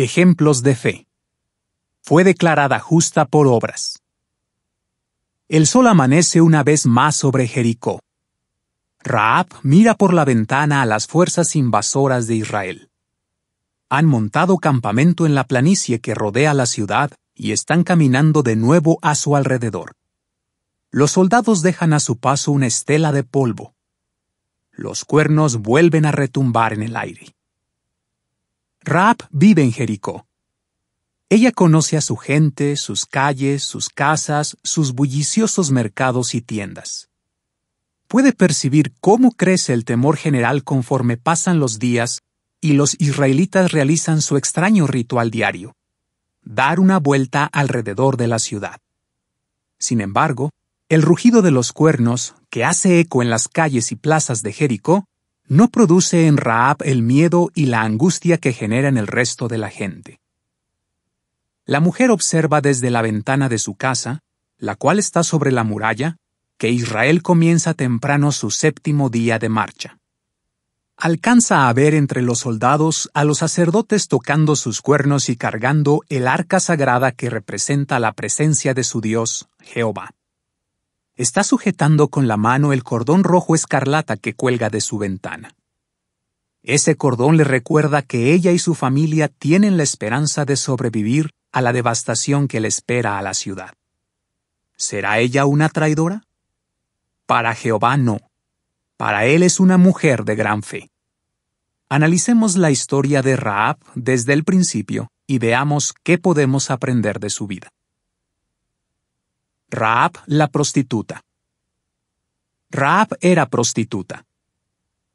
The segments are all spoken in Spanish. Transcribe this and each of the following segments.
Ejemplos de fe. Fue declarada justa por obras. El sol amanece una vez más sobre Jericó. Raab mira por la ventana a las fuerzas invasoras de Israel. Han montado campamento en la planicie que rodea la ciudad y están caminando de nuevo a su alrededor. Los soldados dejan a su paso una estela de polvo. Los cuernos vuelven a retumbar en el aire rap vive en Jericó. Ella conoce a su gente, sus calles, sus casas, sus bulliciosos mercados y tiendas. Puede percibir cómo crece el temor general conforme pasan los días y los israelitas realizan su extraño ritual diario, dar una vuelta alrededor de la ciudad. Sin embargo, el rugido de los cuernos, que hace eco en las calles y plazas de Jericó, no produce en Raab el miedo y la angustia que genera en el resto de la gente. La mujer observa desde la ventana de su casa, la cual está sobre la muralla, que Israel comienza temprano su séptimo día de marcha. Alcanza a ver entre los soldados a los sacerdotes tocando sus cuernos y cargando el arca sagrada que representa la presencia de su Dios, Jehová está sujetando con la mano el cordón rojo escarlata que cuelga de su ventana. Ese cordón le recuerda que ella y su familia tienen la esperanza de sobrevivir a la devastación que le espera a la ciudad. ¿Será ella una traidora? Para Jehová no. Para él es una mujer de gran fe. Analicemos la historia de Raab desde el principio y veamos qué podemos aprender de su vida. Raab la prostituta. Raab era prostituta.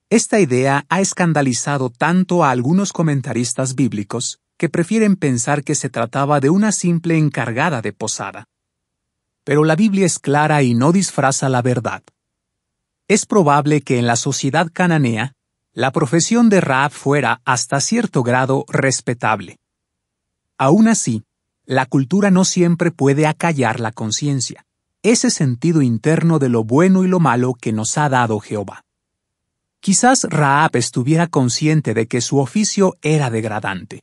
Esta idea ha escandalizado tanto a algunos comentaristas bíblicos que prefieren pensar que se trataba de una simple encargada de posada. Pero la Biblia es clara y no disfraza la verdad. Es probable que en la sociedad cananea, la profesión de Raab fuera hasta cierto grado respetable. Aún así, la cultura no siempre puede acallar la conciencia, ese sentido interno de lo bueno y lo malo que nos ha dado Jehová. Quizás Raab estuviera consciente de que su oficio era degradante.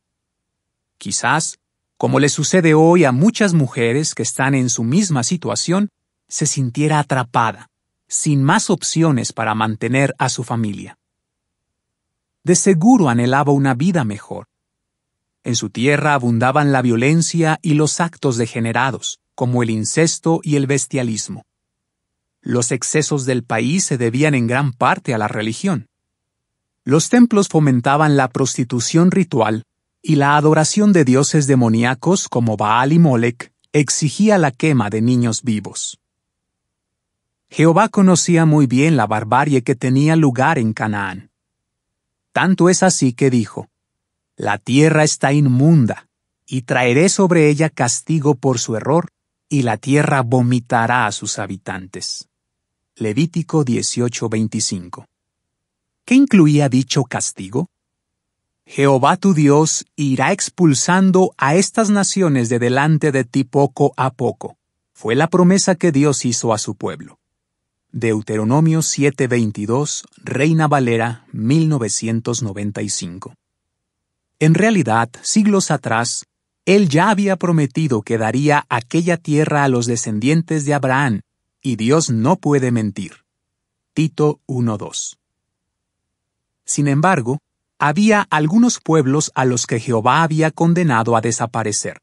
Quizás, como le sucede hoy a muchas mujeres que están en su misma situación, se sintiera atrapada, sin más opciones para mantener a su familia. De seguro anhelaba una vida mejor, en su tierra abundaban la violencia y los actos degenerados, como el incesto y el bestialismo. Los excesos del país se debían en gran parte a la religión. Los templos fomentaban la prostitución ritual y la adoración de dioses demoníacos como Baal y Molec exigía la quema de niños vivos. Jehová conocía muy bien la barbarie que tenía lugar en Canaán. Tanto es así que dijo, la tierra está inmunda, y traeré sobre ella castigo por su error, y la tierra vomitará a sus habitantes. Levítico 18:25. ¿Qué incluía dicho castigo? Jehová tu Dios irá expulsando a estas naciones de delante de ti poco a poco. Fue la promesa que Dios hizo a su pueblo. Deuteronomio 7:22, Reina Valera 1995. En realidad, siglos atrás, él ya había prometido que daría aquella tierra a los descendientes de Abraham, y Dios no puede mentir. Tito 1.2. Sin embargo, había algunos pueblos a los que Jehová había condenado a desaparecer.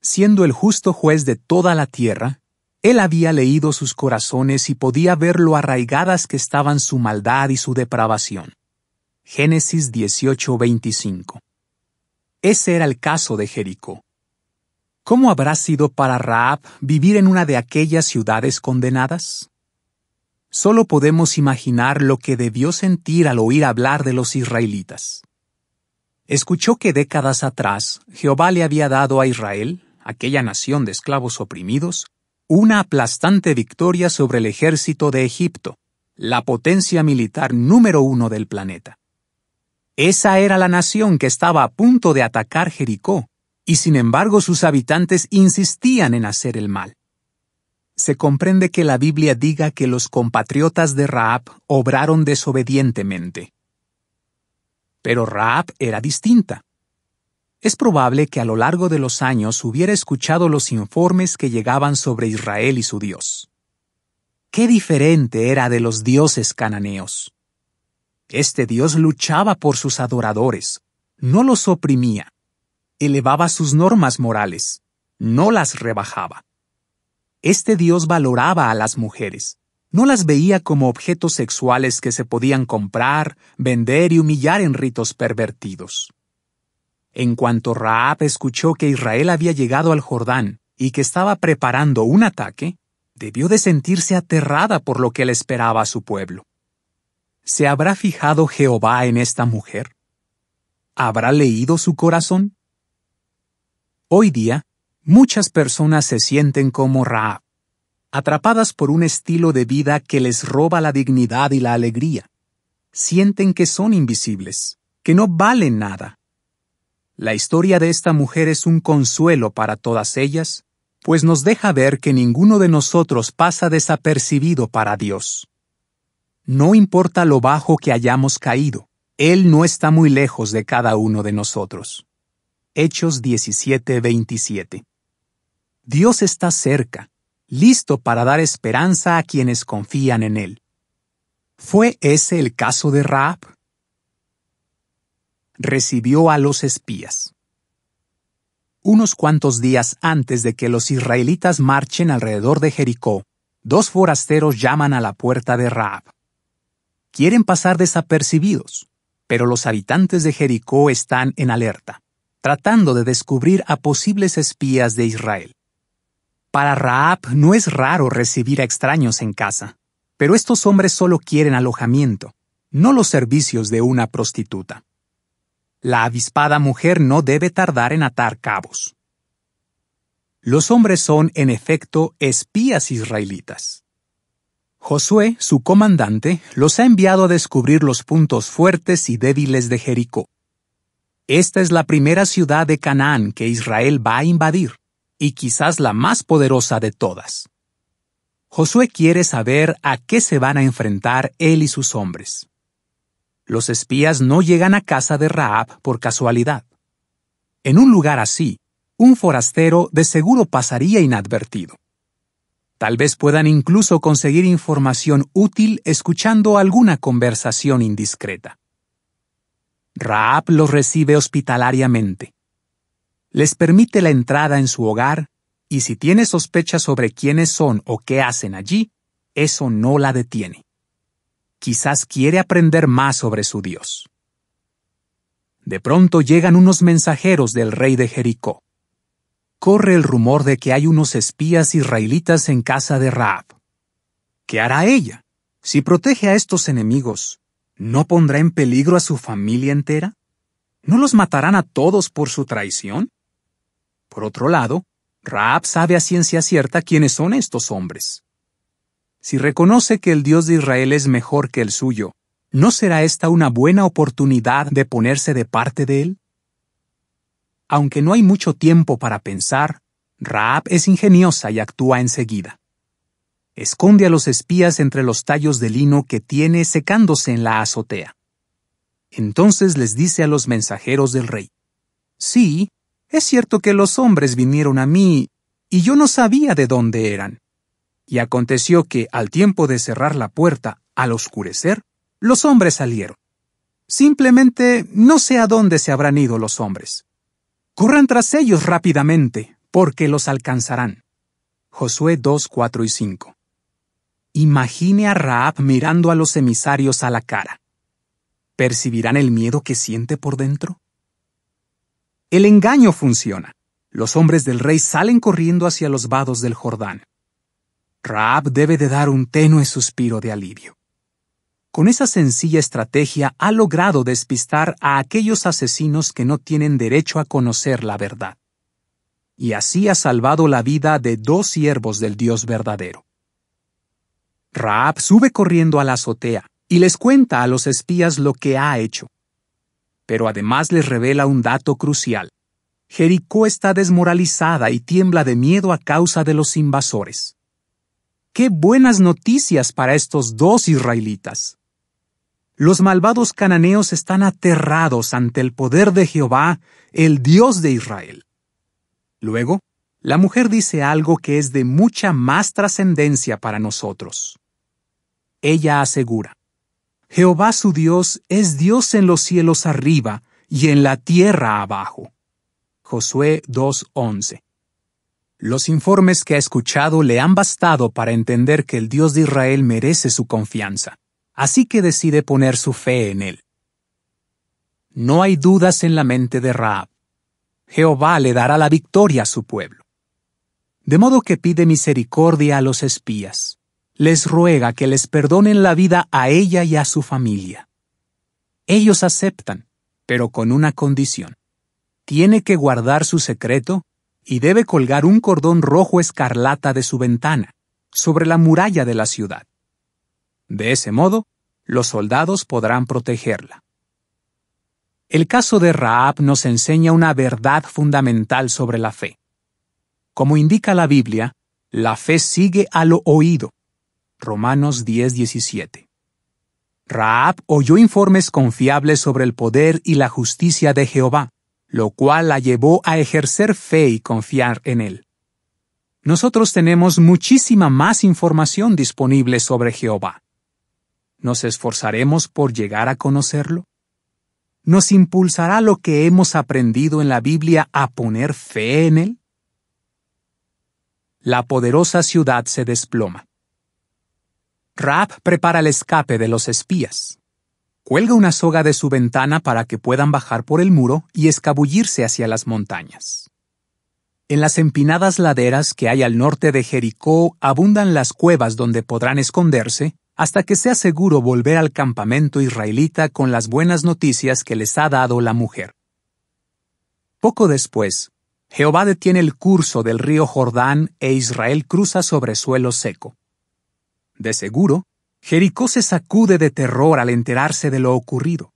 Siendo el justo juez de toda la tierra, él había leído sus corazones y podía ver lo arraigadas que estaban su maldad y su depravación. Génesis 18:25. Ese era el caso de Jericó. ¿Cómo habrá sido para Raab vivir en una de aquellas ciudades condenadas? Solo podemos imaginar lo que debió sentir al oír hablar de los israelitas. Escuchó que décadas atrás Jehová le había dado a Israel, aquella nación de esclavos oprimidos, una aplastante victoria sobre el ejército de Egipto, la potencia militar número uno del planeta. Esa era la nación que estaba a punto de atacar Jericó, y sin embargo sus habitantes insistían en hacer el mal. Se comprende que la Biblia diga que los compatriotas de Raab obraron desobedientemente. Pero Raab era distinta. Es probable que a lo largo de los años hubiera escuchado los informes que llegaban sobre Israel y su Dios. Qué diferente era de los dioses cananeos. Este Dios luchaba por sus adoradores, no los oprimía, elevaba sus normas morales, no las rebajaba. Este Dios valoraba a las mujeres, no las veía como objetos sexuales que se podían comprar, vender y humillar en ritos pervertidos. En cuanto Raab escuchó que Israel había llegado al Jordán y que estaba preparando un ataque, debió de sentirse aterrada por lo que le esperaba a su pueblo. ¿Se habrá fijado Jehová en esta mujer? ¿Habrá leído su corazón? Hoy día, muchas personas se sienten como Raab, atrapadas por un estilo de vida que les roba la dignidad y la alegría. Sienten que son invisibles, que no valen nada. La historia de esta mujer es un consuelo para todas ellas, pues nos deja ver que ninguno de nosotros pasa desapercibido para Dios. No importa lo bajo que hayamos caído, Él no está muy lejos de cada uno de nosotros. Hechos 17:27 Dios está cerca, listo para dar esperanza a quienes confían en Él. ¿Fue ese el caso de Raab? Recibió a los espías unos cuantos días antes de que los israelitas marchen alrededor de Jericó, dos forasteros llaman a la puerta de Raab quieren pasar desapercibidos, pero los habitantes de Jericó están en alerta, tratando de descubrir a posibles espías de Israel. Para Raab no es raro recibir a extraños en casa, pero estos hombres solo quieren alojamiento, no los servicios de una prostituta. La avispada mujer no debe tardar en atar cabos. Los hombres son, en efecto, espías israelitas. Josué, su comandante, los ha enviado a descubrir los puntos fuertes y débiles de Jericó. Esta es la primera ciudad de Canaán que Israel va a invadir, y quizás la más poderosa de todas. Josué quiere saber a qué se van a enfrentar él y sus hombres. Los espías no llegan a casa de Raab por casualidad. En un lugar así, un forastero de seguro pasaría inadvertido. Tal vez puedan incluso conseguir información útil escuchando alguna conversación indiscreta. Raab los recibe hospitalariamente. Les permite la entrada en su hogar, y si tiene sospechas sobre quiénes son o qué hacen allí, eso no la detiene. Quizás quiere aprender más sobre su Dios. De pronto llegan unos mensajeros del rey de Jericó corre el rumor de que hay unos espías israelitas en casa de Raab. ¿Qué hará ella? Si protege a estos enemigos, ¿no pondrá en peligro a su familia entera? ¿No los matarán a todos por su traición? Por otro lado, Raab sabe a ciencia cierta quiénes son estos hombres. Si reconoce que el Dios de Israel es mejor que el suyo, ¿no será esta una buena oportunidad de ponerse de parte de él? Aunque no hay mucho tiempo para pensar, Raab es ingeniosa y actúa enseguida. Esconde a los espías entre los tallos de lino que tiene secándose en la azotea. Entonces les dice a los mensajeros del rey, Sí, es cierto que los hombres vinieron a mí, y yo no sabía de dónde eran. Y aconteció que, al tiempo de cerrar la puerta, al oscurecer, los hombres salieron. Simplemente no sé a dónde se habrán ido los hombres. Corran tras ellos rápidamente, porque los alcanzarán. Josué 2, 4 y 5. Imagine a Raab mirando a los emisarios a la cara. ¿Percibirán el miedo que siente por dentro? El engaño funciona. Los hombres del rey salen corriendo hacia los vados del Jordán. Raab debe de dar un tenue suspiro de alivio. Con esa sencilla estrategia ha logrado despistar a aquellos asesinos que no tienen derecho a conocer la verdad. Y así ha salvado la vida de dos siervos del Dios verdadero. Raab sube corriendo a la azotea y les cuenta a los espías lo que ha hecho. Pero además les revela un dato crucial. Jericó está desmoralizada y tiembla de miedo a causa de los invasores. ¡Qué buenas noticias para estos dos israelitas! Los malvados cananeos están aterrados ante el poder de Jehová, el Dios de Israel. Luego, la mujer dice algo que es de mucha más trascendencia para nosotros. Ella asegura, Jehová su Dios es Dios en los cielos arriba y en la tierra abajo. Josué 2.11. Los informes que ha escuchado le han bastado para entender que el Dios de Israel merece su confianza así que decide poner su fe en él. No hay dudas en la mente de Raab. Jehová le dará la victoria a su pueblo. De modo que pide misericordia a los espías. Les ruega que les perdonen la vida a ella y a su familia. Ellos aceptan, pero con una condición. Tiene que guardar su secreto y debe colgar un cordón rojo escarlata de su ventana, sobre la muralla de la ciudad. De ese modo, los soldados podrán protegerla. El caso de Raab nos enseña una verdad fundamental sobre la fe. Como indica la Biblia, la fe sigue a lo oído. Romanos 10:17. Raab oyó informes confiables sobre el poder y la justicia de Jehová, lo cual la llevó a ejercer fe y confiar en él. Nosotros tenemos muchísima más información disponible sobre Jehová. ¿Nos esforzaremos por llegar a conocerlo? ¿Nos impulsará lo que hemos aprendido en la Biblia a poner fe en él? La poderosa ciudad se desploma. Rap prepara el escape de los espías. Cuelga una soga de su ventana para que puedan bajar por el muro y escabullirse hacia las montañas. En las empinadas laderas que hay al norte de Jericó abundan las cuevas donde podrán esconderse hasta que sea seguro volver al campamento israelita con las buenas noticias que les ha dado la mujer. Poco después, Jehová detiene el curso del río Jordán e Israel cruza sobre suelo seco. De seguro, Jericó se sacude de terror al enterarse de lo ocurrido.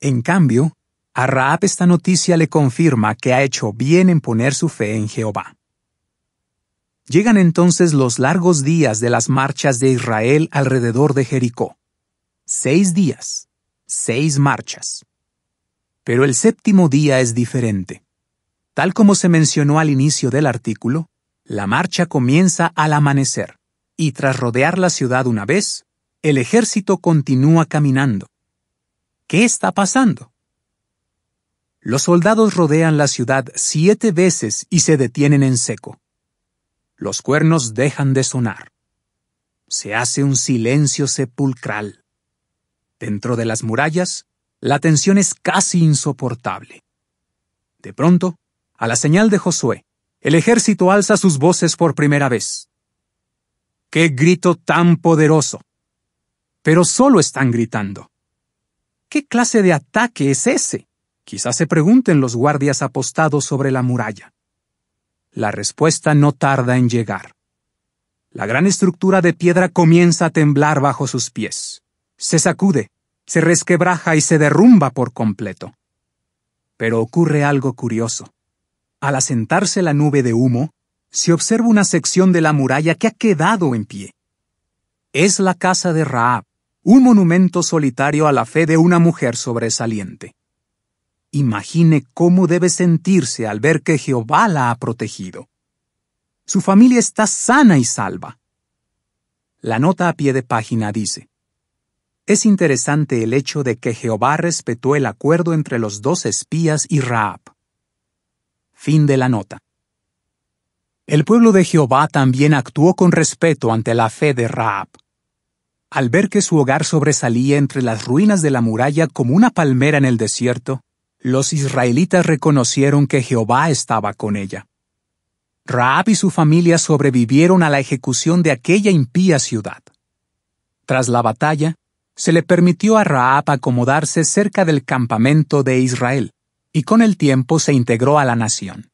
En cambio, a Raab esta noticia le confirma que ha hecho bien en poner su fe en Jehová. Llegan entonces los largos días de las marchas de Israel alrededor de Jericó. Seis días, seis marchas. Pero el séptimo día es diferente. Tal como se mencionó al inicio del artículo, la marcha comienza al amanecer, y tras rodear la ciudad una vez, el ejército continúa caminando. ¿Qué está pasando? Los soldados rodean la ciudad siete veces y se detienen en seco los cuernos dejan de sonar. Se hace un silencio sepulcral. Dentro de las murallas, la tensión es casi insoportable. De pronto, a la señal de Josué, el ejército alza sus voces por primera vez. ¡Qué grito tan poderoso! Pero solo están gritando. ¿Qué clase de ataque es ese? Quizás se pregunten los guardias apostados sobre la muralla. La respuesta no tarda en llegar. La gran estructura de piedra comienza a temblar bajo sus pies. Se sacude, se resquebraja y se derrumba por completo. Pero ocurre algo curioso. Al asentarse la nube de humo, se observa una sección de la muralla que ha quedado en pie. Es la casa de Raab, un monumento solitario a la fe de una mujer sobresaliente. Imagine cómo debe sentirse al ver que Jehová la ha protegido. Su familia está sana y salva. La nota a pie de página dice, Es interesante el hecho de que Jehová respetó el acuerdo entre los dos espías y Raab. Fin de la nota. El pueblo de Jehová también actuó con respeto ante la fe de Raab. Al ver que su hogar sobresalía entre las ruinas de la muralla como una palmera en el desierto, los israelitas reconocieron que Jehová estaba con ella. Raab y su familia sobrevivieron a la ejecución de aquella impía ciudad. Tras la batalla, se le permitió a Raab acomodarse cerca del campamento de Israel, y con el tiempo se integró a la nación.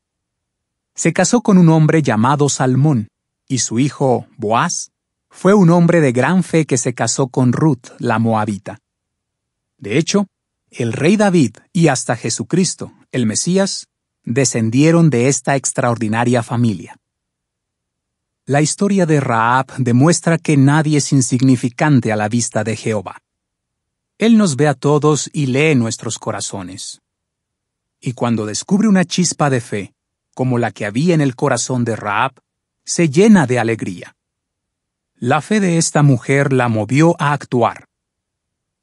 Se casó con un hombre llamado Salmón, y su hijo, Boaz, fue un hombre de gran fe que se casó con Ruth, la moabita. De hecho, el rey David y hasta Jesucristo, el Mesías, descendieron de esta extraordinaria familia. La historia de Raab demuestra que nadie es insignificante a la vista de Jehová. Él nos ve a todos y lee nuestros corazones. Y cuando descubre una chispa de fe, como la que había en el corazón de Raab, se llena de alegría. La fe de esta mujer la movió a actuar.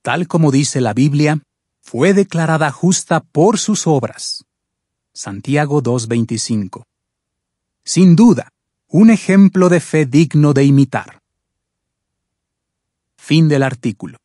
Tal como dice la Biblia, fue declarada justa por sus obras. Santiago 2.25. Sin duda, un ejemplo de fe digno de imitar. Fin del artículo.